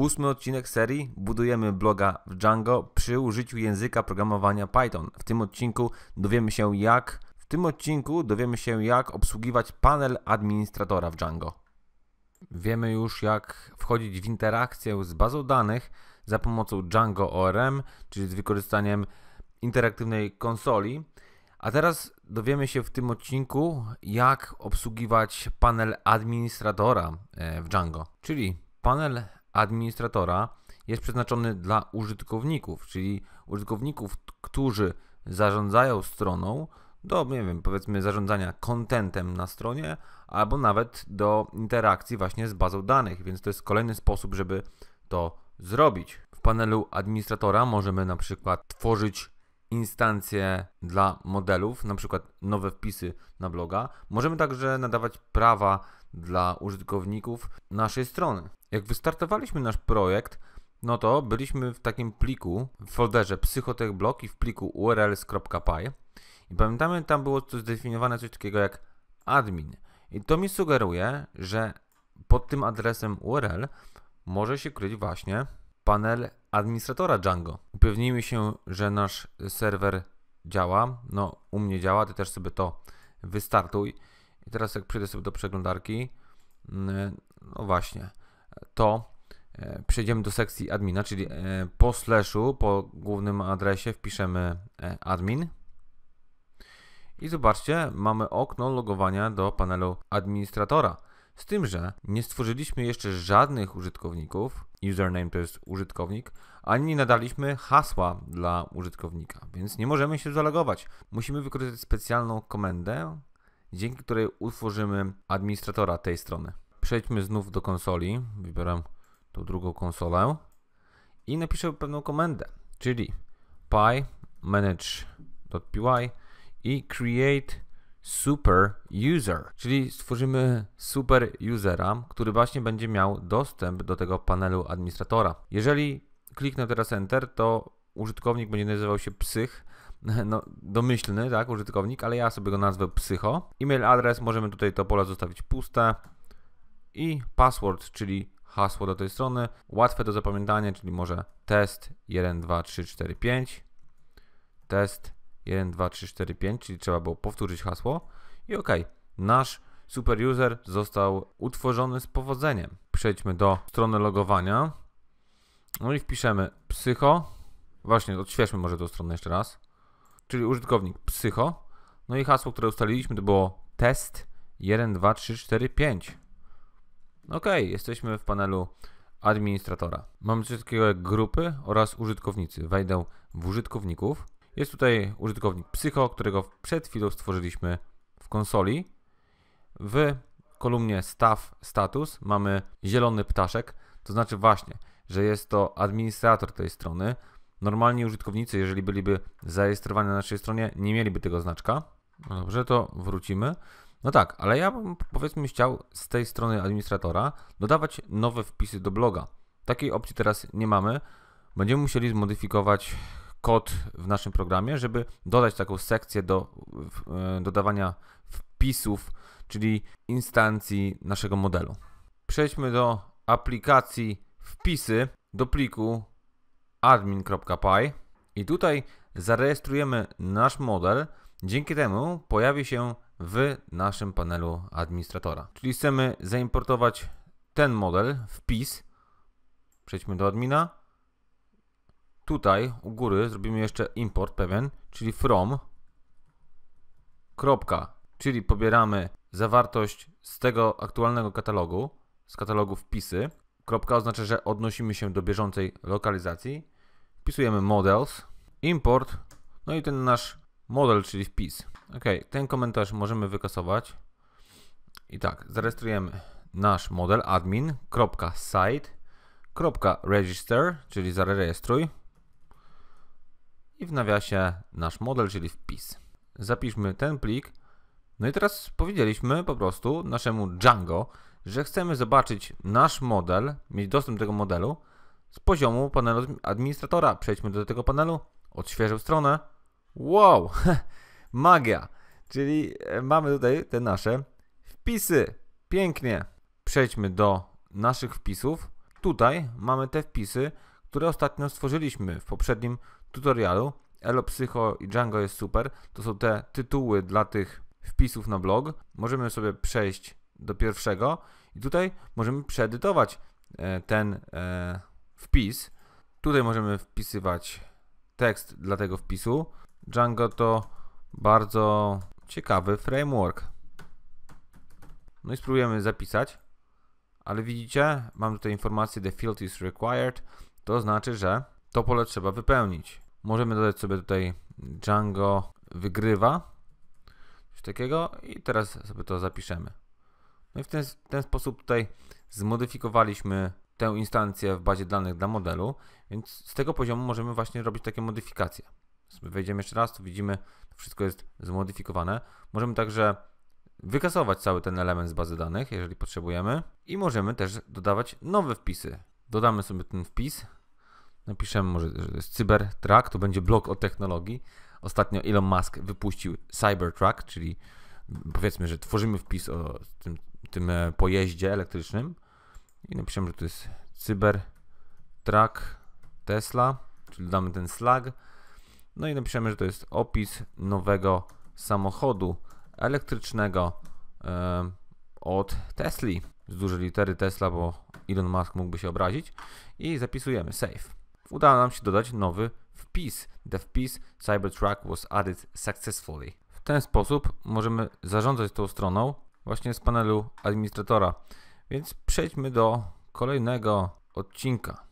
Ósmy odcinek serii Budujemy bloga w Django przy użyciu języka programowania Python. W tym odcinku dowiemy się jak w tym odcinku dowiemy się jak obsługiwać panel administratora w Django. Wiemy już jak wchodzić w interakcję z bazą danych za pomocą Django ORM, czyli z wykorzystaniem interaktywnej konsoli. A teraz dowiemy się w tym odcinku, jak obsługiwać panel administratora e, w Django. Czyli panel administratora jest przeznaczony dla użytkowników, czyli użytkowników, którzy zarządzają stroną, do, nie wiem, powiedzmy zarządzania kontentem na stronie, albo nawet do interakcji właśnie z bazą danych, więc to jest kolejny sposób, żeby to zrobić. W panelu administratora możemy na przykład tworzyć instancje dla modelów, na przykład nowe wpisy na bloga. Możemy także nadawać prawa dla użytkowników naszej strony. Jak wystartowaliśmy nasz projekt, no to byliśmy w takim pliku, w folderze psychotechblog i w pliku urls.py i pamiętamy, tam było coś zdefiniowane coś takiego jak admin. I to mi sugeruje, że pod tym adresem URL może się kryć właśnie panel administratora Django. Upewnijmy się, że nasz serwer działa. No, u mnie działa, ty też sobie to wystartuj. I teraz jak przyjdę sobie do przeglądarki, mm, no właśnie, to e, przejdziemy do sekcji admina, czyli e, po slashu, po głównym adresie wpiszemy e, admin. I zobaczcie, mamy okno logowania do panelu administratora. Z tym, że nie stworzyliśmy jeszcze żadnych użytkowników, username to jest użytkownik, ani nie nadaliśmy hasła dla użytkownika, więc nie możemy się zalogować. Musimy wykorzystać specjalną komendę, dzięki której utworzymy administratora tej strony. Przejdźmy znów do konsoli, wybieram tą drugą konsolę i napiszę pewną komendę, czyli pi manage.py i create super user, czyli stworzymy super usera, który właśnie będzie miał dostęp do tego panelu administratora. Jeżeli kliknę teraz Enter, to użytkownik będzie nazywał się psych, no, domyślny, tak, użytkownik, ale ja sobie go nazwę psycho. E-mail adres, możemy tutaj to pole zostawić puste i password, czyli hasło do tej strony, łatwe do zapamiętania, czyli może test 1, 2, 3, 4, 5, test 1, 2, 3, 4, 5, czyli trzeba było powtórzyć hasło i ok, nasz super user został utworzony z powodzeniem. Przejdźmy do strony logowania. No i wpiszemy psycho. Właśnie, odświeżmy może tą stronę jeszcze raz. Czyli użytkownik psycho. No i hasło, które ustaliliśmy to było test 1, 2, 3, 4, 5. Ok, jesteśmy w panelu administratora. Mamy coś takiego jak grupy oraz użytkownicy. Wejdę w użytkowników. Jest tutaj użytkownik Psycho, którego przed chwilą stworzyliśmy w konsoli. W kolumnie Staff Status mamy zielony ptaszek, to znaczy właśnie, że jest to administrator tej strony. Normalni użytkownicy, jeżeli byliby zarejestrowani na naszej stronie, nie mieliby tego znaczka. No dobrze, to wrócimy. No tak, ale ja bym powiedzmy chciał z tej strony administratora dodawać nowe wpisy do bloga. Takiej opcji teraz nie mamy. Będziemy musieli zmodyfikować kod w naszym programie, żeby dodać taką sekcję do e, dodawania wpisów, czyli instancji naszego modelu. Przejdźmy do aplikacji wpisy do pliku admin.py i tutaj zarejestrujemy nasz model. Dzięki temu pojawi się w naszym panelu administratora. Czyli chcemy zaimportować ten model, wpis. Przejdźmy do admina tutaj u góry zrobimy jeszcze import pewien, czyli from, kropka, czyli pobieramy zawartość z tego aktualnego katalogu, z katalogu wpisy. Kropka oznacza, że odnosimy się do bieżącej lokalizacji. Wpisujemy models, import, no i ten nasz model, czyli wpis. Ok, ten komentarz możemy wykasować. I tak, zarejestrujemy nasz model admin.site.register, czyli zarejestruj i w nawiasie nasz model, czyli wpis. Zapiszmy ten plik. No i teraz powiedzieliśmy po prostu naszemu Django, że chcemy zobaczyć nasz model, mieć dostęp do tego modelu z poziomu panelu administratora. Przejdźmy do tego panelu, odświeżę stronę. Wow, magia! Czyli e, mamy tutaj te nasze wpisy. Pięknie. Przejdźmy do naszych wpisów. Tutaj mamy te wpisy, które ostatnio stworzyliśmy w poprzednim tutorialu. Elo Psycho i Django jest super. To są te tytuły dla tych wpisów na blog. Możemy sobie przejść do pierwszego i tutaj możemy przeedytować e, ten e, wpis. Tutaj możemy wpisywać tekst dla tego wpisu. Django to bardzo ciekawy framework. No i spróbujemy zapisać. Ale widzicie, mam tutaj informację the field is required. To znaczy, że to pole trzeba wypełnić. Możemy dodać sobie tutaj Django wygrywa, coś takiego i teraz sobie to zapiszemy. No i w ten, ten sposób tutaj zmodyfikowaliśmy tę instancję w bazie danych dla modelu, więc z tego poziomu możemy właśnie robić takie modyfikacje. wejdziemy jeszcze raz, tu widzimy, to wszystko jest zmodyfikowane. Możemy także wykasować cały ten element z bazy danych, jeżeli potrzebujemy i możemy też dodawać nowe wpisy. Dodamy sobie ten wpis, Napiszemy może z Cybertruck, to będzie blok o technologii. Ostatnio Elon Musk wypuścił Cybertruck, czyli powiedzmy, że tworzymy wpis o tym, tym e, pojeździe elektrycznym i napiszemy, że to jest Cybertruck Tesla, czyli damy ten slag. No i napiszemy, że to jest opis nowego samochodu elektrycznego e, od Tesla. Z dużej litery Tesla, bo Elon Musk mógłby się obrazić. I zapisujemy save udało nam się dodać nowy wpis. The wpis Cybertruck was added successfully. W ten sposób możemy zarządzać tą stroną właśnie z panelu administratora. Więc przejdźmy do kolejnego odcinka.